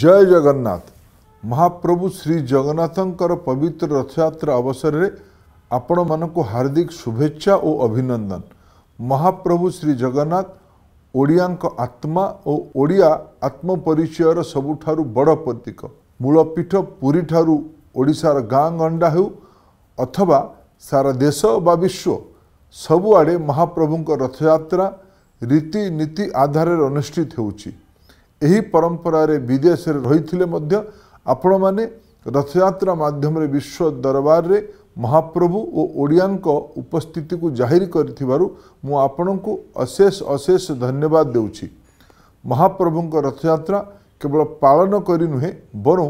ଜୟ ଜଗନ୍ନାଥ ମହାପ୍ରଭୁ ଶ୍ରୀ ଜଗନ୍ନାଥଙ୍କର ପବିତ୍ର ରଥଯାତ୍ରା ଅବସରରେ ଆପଣମାନଙ୍କୁ ହାର୍ଦ୍ଦିକ ଶୁଭେଚ୍ଛା ଓ ଅଭିନନ୍ଦନ ମହାପ୍ରଭୁ ଶ୍ରୀ ଜଗନ୍ନାଥ ଓଡ଼ିଆଙ୍କ ଆତ୍ମା ଓ ଓଡ଼ିଆ ଆତ୍ମପରିଚୟର ସବୁଠାରୁ ବଡ଼ ପ୍ରତୀକ ମୂଳପୀଠ ପୁରୀଠାରୁ ଓଡ଼ିଶାର ଗାଁ ଗଣ୍ଡା ହେଉ ଅଥବା ସାରା ଦେଶ ବା ବିଶ୍ୱ ସବୁଆଡ଼େ ମହାପ୍ରଭୁଙ୍କ ରଥଯାତ୍ରା ରୀତିନୀତି ଆଧାରରେ ଅନୁଷ୍ଠିତ ହେଉଛି ଏହି ପରମ୍ପରାରେ ବିଦେଶରେ ରହିଥିଲେ ମଧ୍ୟ ଆପଣମାନେ ରଥଯାତ୍ରା ମାଧ୍ୟମରେ ବିଶ୍ୱ ଦରବାରରେ ମହାପ୍ରଭୁ ଓ ଓଡ଼ିଆଙ୍କ ଉପସ୍ଥିତିକୁ ଜାହିର କରିଥିବାରୁ ମୁଁ ଆପଣଙ୍କୁ ଅଶେଷ ଅଶେଷ ଧନ୍ୟବାଦ ଦେଉଛି ମହାପ୍ରଭୁଙ୍କ ରଥଯାତ୍ରା କେବଳ ପାଳନ କରି ନୁହେଁ ବରଂ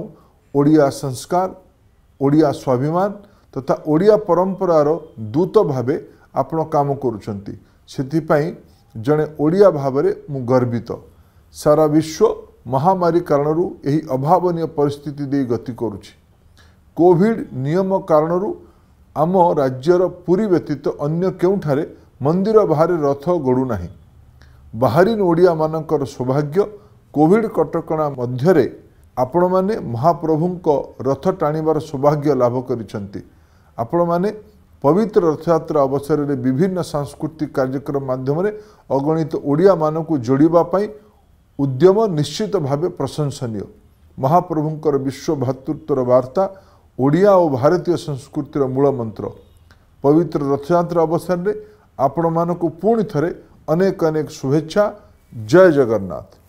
ଓଡ଼ିଆ ସଂସ୍କାର ଓଡ଼ିଆ ସ୍ୱାଭିମାନ ତଥା ଓଡ଼ିଆ ପରମ୍ପରାର ଦୂତ ଭାବେ ଆପଣ କାମ କରୁଛନ୍ତି ସେଥିପାଇଁ ଜଣେ ଓଡ଼ିଆ ଭାବରେ ମୁଁ ଗର୍ବିତ ସାରା ବିଶ୍ୱ ମହାମାରୀ କାରଣରୁ ଏହି ଅଭାବନୀୟ ପରିସ୍ଥିତି ଦେଇ ଗତି କରୁଛି କୋଭିଡ଼ ନିୟମ କାରଣରୁ ଆମ ରାଜ୍ୟର ପୁରୀ ବ୍ୟତୀତ ଅନ୍ୟ କେଉଁଠାରେ ମନ୍ଦିର ବାହାରେ ରଥ ଗଡ଼ୁନାହିଁ ବାହାରିନ୍ ଓଡ଼ିଆମାନଙ୍କର ସୌଭାଗ୍ୟ କୋଭିଡ଼ କଟକଣା ମଧ୍ୟରେ ଆପଣମାନେ ମହାପ୍ରଭୁଙ୍କ ରଥ ଟାଣିବାର ସୌଭାଗ୍ୟ ଲାଭ କରିଛନ୍ତି ଆପଣମାନେ ପବିତ୍ର ରଥଯାତ୍ରା ଅବସରରେ ବିଭିନ୍ନ ସାଂସ୍କୃତିକ କାର୍ଯ୍ୟକ୍ରମ ମାଧ୍ୟମରେ ଅଗଣିତ ଓଡ଼ିଆମାନଙ୍କୁ ଯୋଡ଼ିବା ପାଇଁ ଉଦ୍ୟମ ନିଶ୍ଚିତ ଭାବେ ପ୍ରଶଂସନୀୟ ମହାପ୍ରଭୁଙ୍କର ବିଶ୍ୱ ଭ୍ରାତୃତ୍ୱର ବାର୍ତ୍ତା ଓଡ଼ିଆ ଓ ଭାରତୀୟ ସଂସ୍କୃତିର ମୂଳମନ୍ତ୍ର ପବିତ୍ର ରଥଯାତ୍ରା ଅବସରରେ ଆପଣମାନଙ୍କୁ ପୁଣି ଥରେ ଅନେକ ଅନେକ ଶୁଭେଚ୍ଛା ଜୟ ଜଗନ୍ନାଥ